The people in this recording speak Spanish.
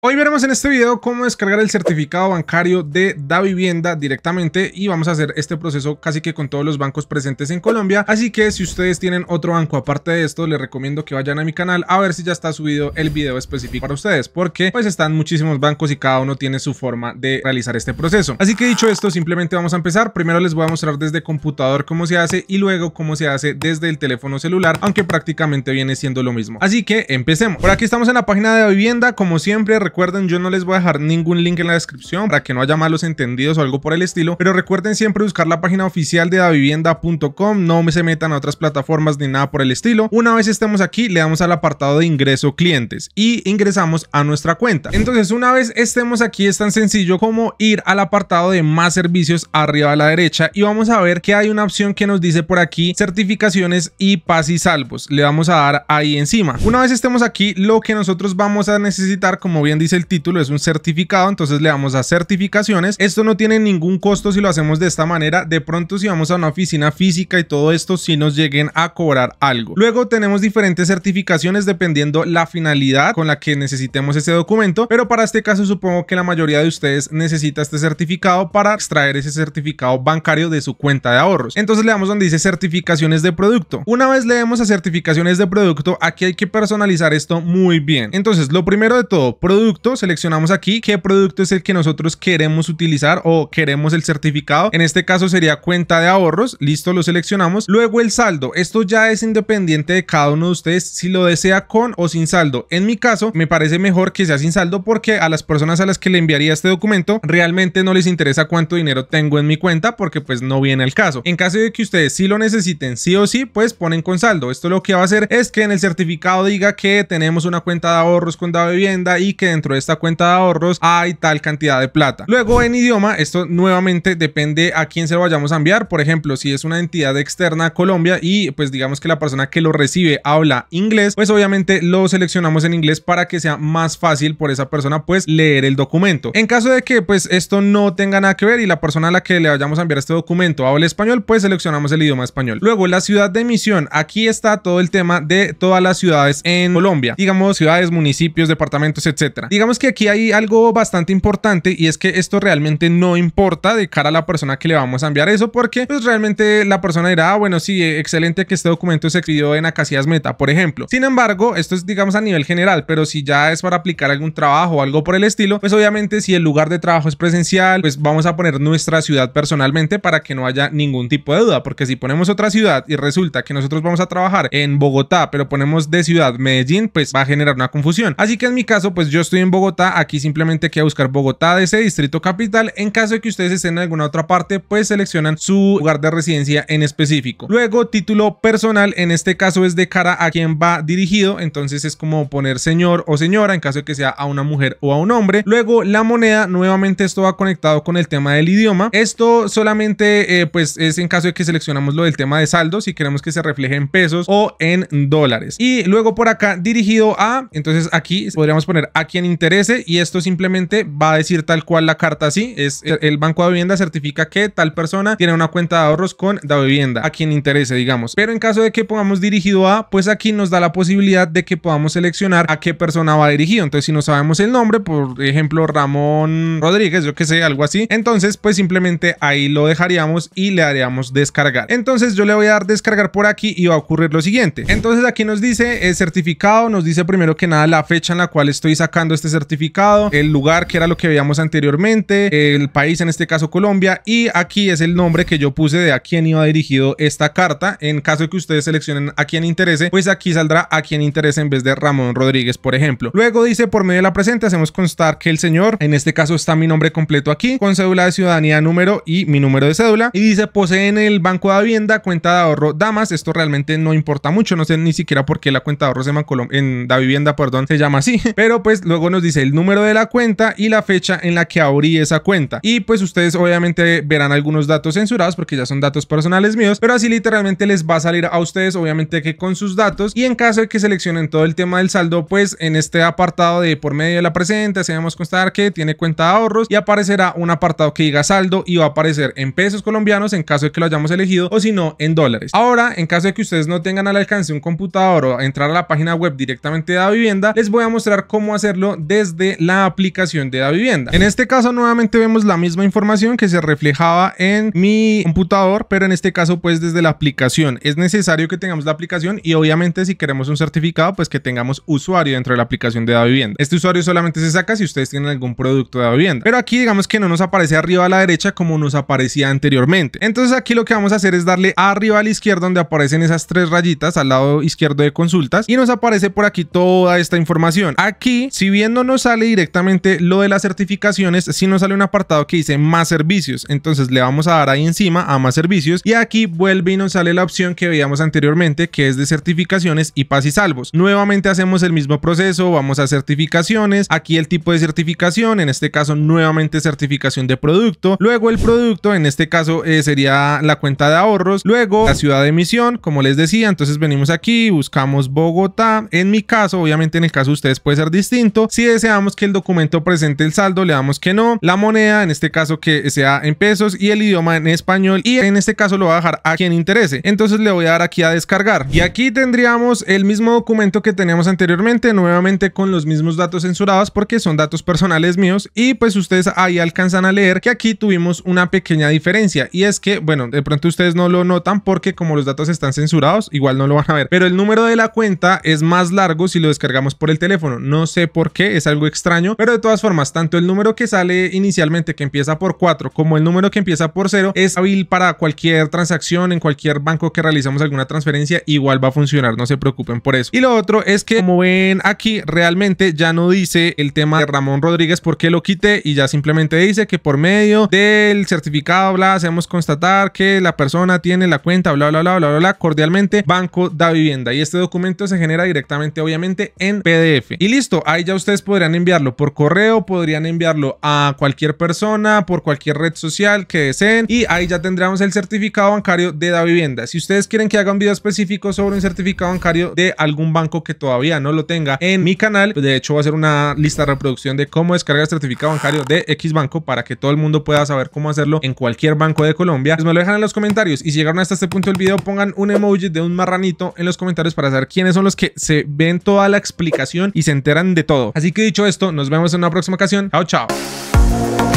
Hoy veremos en este video cómo descargar el certificado bancario de Da Vivienda directamente y vamos a hacer este proceso casi que con todos los bancos presentes en Colombia. Así que si ustedes tienen otro banco aparte de esto, les recomiendo que vayan a mi canal a ver si ya está subido el video específico para ustedes, porque pues están muchísimos bancos y cada uno tiene su forma de realizar este proceso. Así que dicho esto, simplemente vamos a empezar. Primero les voy a mostrar desde computador cómo se hace y luego cómo se hace desde el teléfono celular, aunque prácticamente viene siendo lo mismo. Así que empecemos. Por aquí estamos en la página de Da Vivienda, como siempre recuerden, yo no les voy a dejar ningún link en la descripción para que no haya malos entendidos o algo por el estilo, pero recuerden siempre buscar la página oficial de davivienda.com, no se metan a otras plataformas ni nada por el estilo. Una vez estemos aquí, le damos al apartado de ingreso clientes y ingresamos a nuestra cuenta. Entonces, una vez estemos aquí, es tan sencillo como ir al apartado de más servicios arriba a la derecha y vamos a ver que hay una opción que nos dice por aquí certificaciones y paz y salvos. Le vamos a dar ahí encima. Una vez estemos aquí, lo que nosotros vamos a necesitar, como bien dice el título, es un certificado, entonces le damos a certificaciones. Esto no tiene ningún costo si lo hacemos de esta manera. De pronto si vamos a una oficina física y todo esto, si nos lleguen a cobrar algo. Luego tenemos diferentes certificaciones dependiendo la finalidad con la que necesitemos ese documento, pero para este caso supongo que la mayoría de ustedes necesita este certificado para extraer ese certificado bancario de su cuenta de ahorros. Entonces le damos donde dice certificaciones de producto. Una vez leemos a certificaciones de producto, aquí hay que personalizar esto muy bien. Entonces lo primero de todo, producto seleccionamos aquí qué producto es el que nosotros queremos utilizar o queremos el certificado. En este caso sería cuenta de ahorros, listo, lo seleccionamos. Luego el saldo, esto ya es independiente de cada uno de ustedes si lo desea con o sin saldo. En mi caso me parece mejor que sea sin saldo porque a las personas a las que le enviaría este documento realmente no les interesa cuánto dinero tengo en mi cuenta porque pues no viene el caso. En caso de que ustedes sí lo necesiten sí o sí, pues ponen con saldo. Esto lo que va a hacer es que en el certificado diga que tenemos una cuenta de ahorros con la vivienda y que dentro de esta cuenta de ahorros hay tal cantidad de plata. Luego en idioma, esto nuevamente depende a quién se lo vayamos a enviar. Por ejemplo, si es una entidad externa a Colombia y pues digamos que la persona que lo recibe habla inglés, pues obviamente lo seleccionamos en inglés para que sea más fácil por esa persona pues leer el documento. En caso de que pues esto no tenga nada que ver y la persona a la que le vayamos a enviar este documento habla español, pues seleccionamos el idioma español. Luego la ciudad de emisión, aquí está todo el tema de todas las ciudades en Colombia, digamos ciudades, municipios, departamentos, etcétera. Digamos que aquí hay algo bastante importante y es que esto realmente no importa de cara a la persona que le vamos a enviar eso porque pues realmente la persona dirá, ah, bueno, sí, eh, excelente que este documento se escribió en Acacias Meta, por ejemplo. Sin embargo, esto es digamos a nivel general, pero si ya es para aplicar algún trabajo o algo por el estilo, pues obviamente si el lugar de trabajo es presencial, pues vamos a poner nuestra ciudad personalmente para que no haya ningún tipo de duda, porque si ponemos otra ciudad y resulta que nosotros vamos a trabajar en Bogotá, pero ponemos de ciudad Medellín, pues va a generar una confusión. Así que en mi caso, pues yo estoy en Bogotá, aquí simplemente hay que buscar Bogotá de ese Distrito Capital. En caso de que ustedes estén en alguna otra parte, pues seleccionan su lugar de residencia en específico. Luego, título personal, en este caso es de cara a quien va dirigido, entonces es como poner señor o señora en caso de que sea a una mujer o a un hombre. Luego, la moneda, nuevamente esto va conectado con el tema del idioma. Esto solamente eh, pues es en caso de que seleccionamos lo del tema de saldo, si queremos que se refleje en pesos o en dólares. Y luego por acá, dirigido a, entonces aquí podríamos poner a quién interese y esto simplemente va a decir tal cual la carta así. Es el Banco de Vivienda certifica que tal persona tiene una cuenta de ahorros con la vivienda a quien interese, digamos. Pero en caso de que pongamos dirigido a, pues aquí nos da la posibilidad de que podamos seleccionar a qué persona va dirigido. Entonces, si no sabemos el nombre, por ejemplo, Ramón Rodríguez, yo que sé, algo así, entonces pues simplemente ahí lo dejaríamos y le haríamos descargar. Entonces yo le voy a dar descargar por aquí y va a ocurrir lo siguiente. Entonces aquí nos dice el eh, certificado, nos dice primero que nada la fecha en la cual estoy sacando este certificado, el lugar que era lo que veíamos anteriormente, el país en este caso Colombia y aquí es el nombre que yo puse de a quien iba dirigido esta carta. En caso de que ustedes seleccionen a quien interese, pues aquí saldrá a quien interese en vez de Ramón Rodríguez, por ejemplo. Luego dice por medio de la presente hacemos constar que el señor, en este caso está mi nombre completo aquí, con cédula de ciudadanía número y mi número de cédula y dice poseen el banco de vivienda, cuenta de ahorro, damas, esto realmente no importa mucho, no sé ni siquiera por qué la cuenta de ahorro se en, en la vivienda, perdón, se llama así, pero pues lo luego nos dice el número de la cuenta y la fecha en la que abrí esa cuenta. Y pues ustedes obviamente verán algunos datos censurados porque ya son datos personales míos, pero así literalmente les va a salir a ustedes obviamente que con sus datos y en caso de que seleccionen todo el tema del saldo, pues en este apartado de por medio de la presente se vamos constar que tiene cuenta de ahorros y aparecerá un apartado que diga saldo y va a aparecer en pesos colombianos en caso de que lo hayamos elegido o si no en dólares. Ahora, en caso de que ustedes no tengan al alcance un computador o entrar a la página web directamente de la vivienda, les voy a mostrar cómo hacerlo desde la aplicación de la vivienda. En este caso nuevamente vemos la misma información que se reflejaba en mi computador, pero en este caso pues desde la aplicación. Es necesario que tengamos la aplicación y obviamente si queremos un certificado pues que tengamos usuario dentro de la aplicación de la vivienda. Este usuario solamente se saca si ustedes tienen algún producto de la vivienda. Pero aquí digamos que no nos aparece arriba a la derecha como nos aparecía anteriormente. Entonces aquí lo que vamos a hacer es darle arriba a la izquierda donde aparecen esas tres rayitas al lado izquierdo de consultas y nos aparece por aquí toda esta información. Aquí si bien no nos sale directamente lo de las certificaciones, si nos sale un apartado que dice más servicios. Entonces le vamos a dar ahí encima a más servicios y aquí vuelve y nos sale la opción que veíamos anteriormente que es de certificaciones y paz y salvos. Nuevamente hacemos el mismo proceso, vamos a certificaciones, aquí el tipo de certificación, en este caso nuevamente certificación de producto, luego el producto, en este caso eh, sería la cuenta de ahorros, luego la ciudad de emisión, como les decía, entonces venimos aquí, buscamos Bogotá, en mi caso, obviamente en el caso de ustedes puede ser distinto, si deseamos que el documento presente el saldo, le damos que no. La moneda, en este caso que sea en pesos y el idioma en español. Y en este caso lo voy a dejar a quien interese. Entonces le voy a dar aquí a descargar. Y aquí tendríamos el mismo documento que teníamos anteriormente, nuevamente con los mismos datos censurados porque son datos personales míos. Y pues ustedes ahí alcanzan a leer que aquí tuvimos una pequeña diferencia. Y es que, bueno, de pronto ustedes no lo notan porque como los datos están censurados, igual no lo van a ver. Pero el número de la cuenta es más largo si lo descargamos por el teléfono. No sé por qué es algo extraño, pero de todas formas, tanto el número que sale inicialmente que empieza por 4 como el número que empieza por 0 es hábil para cualquier transacción en cualquier banco que realizamos alguna transferencia, igual va a funcionar, no se preocupen por eso. Y lo otro es que como ven aquí, realmente ya no dice el tema de Ramón Rodríguez porque lo quité y ya simplemente dice que por medio del certificado, bla, hacemos constatar que la persona tiene la cuenta, bla, bla, bla, bla, bla, bla, cordialmente, Banco da Vivienda. Y este documento se genera directamente, obviamente, en PDF. Y listo, ahí ya usted ustedes podrían enviarlo por correo, podrían enviarlo a cualquier persona, por cualquier red social que deseen y ahí ya tendríamos el certificado bancario de davivienda vivienda. Si ustedes quieren que haga un video específico sobre un certificado bancario de algún banco que todavía no lo tenga en mi canal, pues, de hecho voy a hacer una lista de reproducción de cómo descargar el certificado bancario de X banco para que todo el mundo pueda saber cómo hacerlo en cualquier banco de Colombia. Pues me lo dejan en los comentarios y si llegaron hasta este punto del video pongan un emoji de un marranito en los comentarios para saber quiénes son los que se ven toda la explicación y se enteran de todo. Así que dicho esto, nos vemos en una próxima ocasión. Chao, chao.